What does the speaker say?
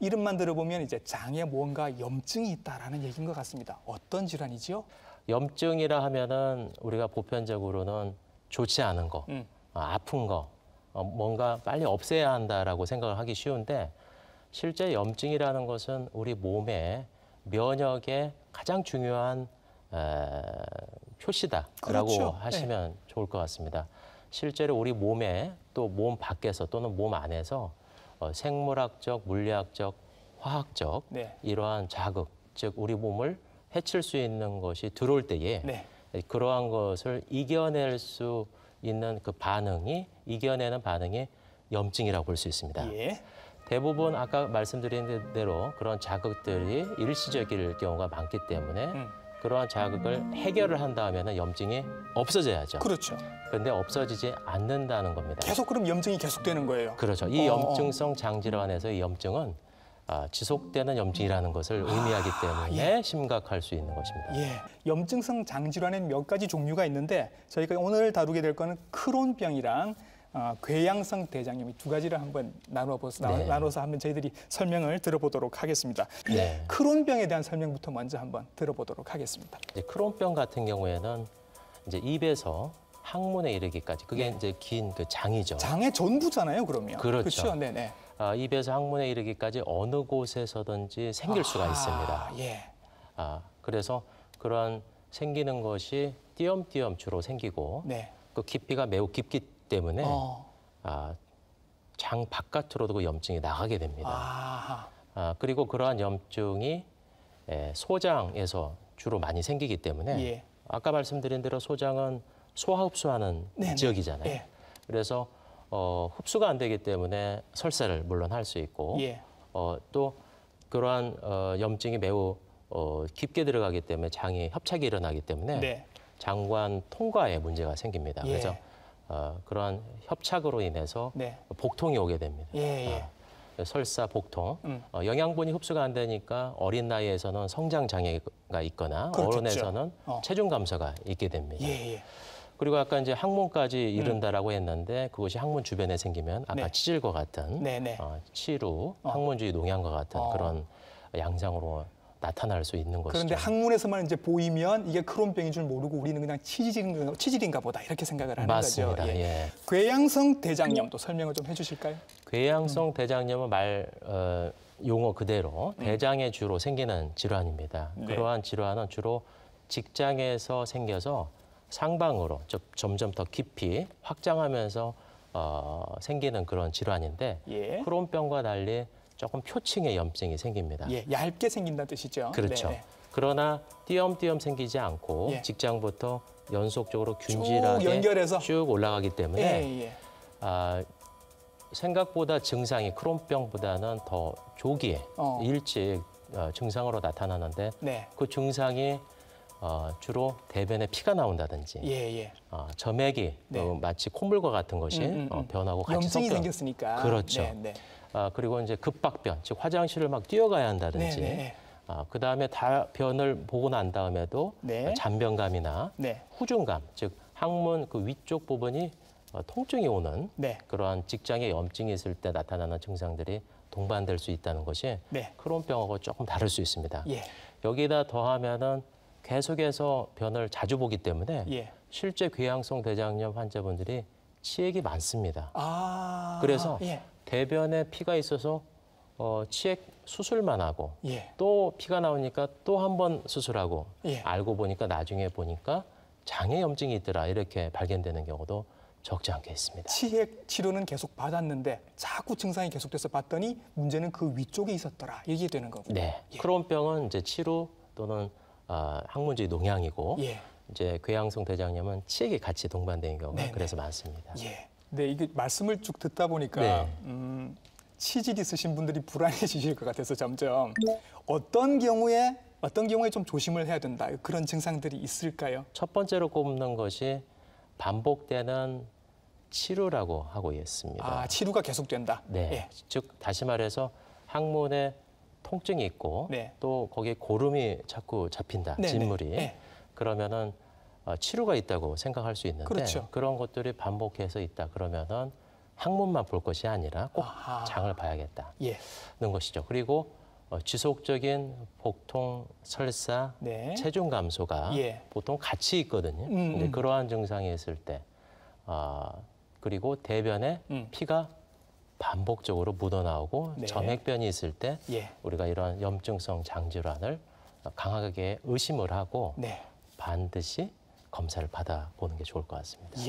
이름만 들어보면 이제 장에 뭔가 염증이 있다라는 얘기인 것 같습니다. 어떤 질환이지요? 염증이라 하면은 우리가 보편적으로는 좋지 않은 거, 음. 아, 아픈 거, 어, 뭔가 빨리 없애야 한다라고 생각을 하기 쉬운데 실제 염증이라는 것은 우리 몸의 면역에 가장 중요한 에, 표시다라고 그렇죠. 하시면 네. 좋을 것 같습니다. 실제로 우리 몸에 또 몸 밖에서 또는 몸 안에서 어, 생물학적, 물리학적, 화학적 네. 이러한 자극, 즉 우리 몸을 해칠 수 있는 것이 들어올 때에 네. 그러한 것을 이겨낼 수 있는 그 반응이 이겨내는 반응이 염증이라고 볼 수 있습니다. 예. 대부분 아까 말씀드린 대로 그런 자극들이 일시적일 경우가 많기 때문에 음. 그러한 자극을 해결을 한다면 염증이 없어져야죠. 그렇죠. 그런데 없어지지 않는다는 겁니다. 계속 그럼 염증이 계속되는 거예요. 그렇죠. 이어 어, 어. 염증성 장질환에서 이 염증은 아, 지속되는 염증이라는 것을 아, 의미하기 때문에 예. 심각할 수 있는 것입니다. 예. 염증성 장질환엔 몇 가지 종류가 있는데 저희가 오늘 다루게 될 거는 크론병이랑 궤양성 아, 대장염이 두 가지를 한번 나눠서 네. 나눠서 한번 저희들이 설명을 들어보도록 하겠습니다. 네. 크론병에 대한 설명부터 먼저 한번 들어보도록 하겠습니다. 크론병 같은 경우에는 이제 입에서 항문에 이르기까지 그게 네. 이제 긴 그 장이죠. 장의 전부잖아요, 그러면. 그렇죠. 그렇죠? 네네. 네. 아, 입에서 항문에 이르기까지 어느 곳에서든지 생길 아, 수가 있습니다. 예. 아, 그래서 그러한 생기는 것이 띄엄띄엄 주로 생기고 네. 그 깊이가 매우 깊기 때문에 어. 아, 장 바깥으로도 그 염증이 나가게 됩니다. 아하. 아, 그리고 그러한 염증이 에, 예, 소장에서 주로 많이 생기기 때문에 예. 아까 말씀드린 대로 소장은 소화 흡수하는 네네. 지역이잖아요. 예. 그래서 어, 흡수가 안 되기 때문에 설사를 물론 할 수 있고 예. 어, 또 그러한 어, 염증이 매우 어, 깊게 들어가기 때문에 장이 협착이 일어나기 때문에 네. 장관 통과에 문제가 생깁니다. 예. 그래서 어, 그러한 협착으로 인해서 네. 복통이 오게 됩니다. 예, 아, 예. 어, 설사 복통, 음. 어, 영양분이 흡수가 안 되니까 어린 나이에서는 성장 장애가 있거나 그렇겠죠. 어른에서는 어. 체중 감소가 있게 됩니다. 예, 예. 그리고 아까 이제 항문까지 음. 이른다라고 음. 했는데 그것이 항문 주변에 생기면 아까 네. 치질과 같은 네, 네. 어, 치루, 어. 항문 주의 농양과 같은 어. 그런 양상으로 나타날 수 있는 것이죠. 그런데 학문에서만 이제 보이면 이게 크론병인 줄 모르고 우리는 그냥 치질인가, 치질인가 보다 이렇게 생각을 하는 맞습니다. 거죠. 예. 예. 궤양성 대장염도 설명을 좀 해주실까요? 궤양성 음. 대장염은 말 어, 용어 그대로 음. 대장에 주로 생기는 질환입니다. 네. 그러한 질환은 주로 직장에서 생겨서 상방으로 좀, 점점 더 깊이 확장하면서 어, 생기는 그런 질환인데 예. 크론병과 달리 조금 표층의 염증이 생깁니다. 예, 얇게 생긴다는 뜻이죠. 그렇죠. 네네. 네. 그러나 띄엄띄엄 생기지 않고 예. 직장부터 연속적으로 균질하게 쭉, 연결해서. 쭉 올라가기 때문에 예, 예. 아, 생각보다 증상이 크론병보다는 더 조기에 어. 일찍 어, 증상으로 나타나는데 네. 그 증상이 어, 주로 대변에 피가 나온다든지 예, 예. 어, 점액이 네. 마치 콧물과 같은 것이 음, 음, 어, 음. 변하고 같이 염증이 생겼으니까 그렇죠. 네, 네. 어, 그리고 이제 급박변 즉 화장실을 막 뛰어가야 한다든지 네, 네. 네. 어, 그 다음에 다 변을 보고 난 다음에도 네. 어, 잔변감이나 네. 후중감 즉 항문 그 위쪽 부분이 어, 통증이 오는 네. 그러한 직장에 염증이 있을 때 나타나는 증상들이 동반될 수 있다는 것이 네. 크론병하고 조금 다를 수 있습니다. 예. 여기다 더하면은 계속해서 변을 자주 보기 때문에 예. 실제 궤양성 대장염 환자분들이 치액이 많습니다. 아, 그래서 예. 대변에 피가 있어서 어, 치액 수술만 하고 예. 또 피가 나오니까 또 한 번 수술하고 예. 알고 보니까 나중에 보니까 장애염증이 있더라 이렇게 발견되는 경우도 적지 않게 있습니다. 치액 치료는 계속 받았는데 자꾸 증상이 계속돼서 봤더니 문제는 그 위쪽에 있었더라 얘기 되는 거군요. 네. 예. 크론병은 이제 치료 또는 아, 학문주의 농양이고 예. 이제 괴양성 대장염은 치액이 같이 동반된 경우가 네네. 그래서 많습니다. 예. 네, 이게 말씀을 쭉 듣다 보니까 네. 음, 치질 있으신 분들이 불안해지실 것 같아서 점점 어떤 경우에 어떤 경우에 좀 조심을 해야 된다 그런 증상들이 있을까요? 첫 번째로 꼽는 것이 반복되는 치료라고 하고 있습니다. 아, 치료가 계속된다. 네, 예. 즉 다시 말해서 항문에 통증이 있고 네. 또 거기에 고름이 자꾸 잡힌다 네, 네 진물이 네. 그러면은 어, 치료가 있다고 생각할 수 있는데 그렇죠. 그런 것들이 반복해서 있다 그러면은 항문만 볼 것이 아니라 꼭 아하. 장을 봐야겠다는 예. 것이죠. 그리고 어, 지속적인 복통, 설사, 네. 체중 감소가 예. 보통 같이 있거든요. 음. 근 음. 그러한 증상이 있을 때 어, 그리고 대변에 음. 피가 반복적으로 묻어나오고 네. 점액변이 있을 때 예. 우리가 이런 염증성 장질환을 강하게 의심을 하고 네. 반드시 검사를 받아보는 게 좋을 것 같습니다. 예.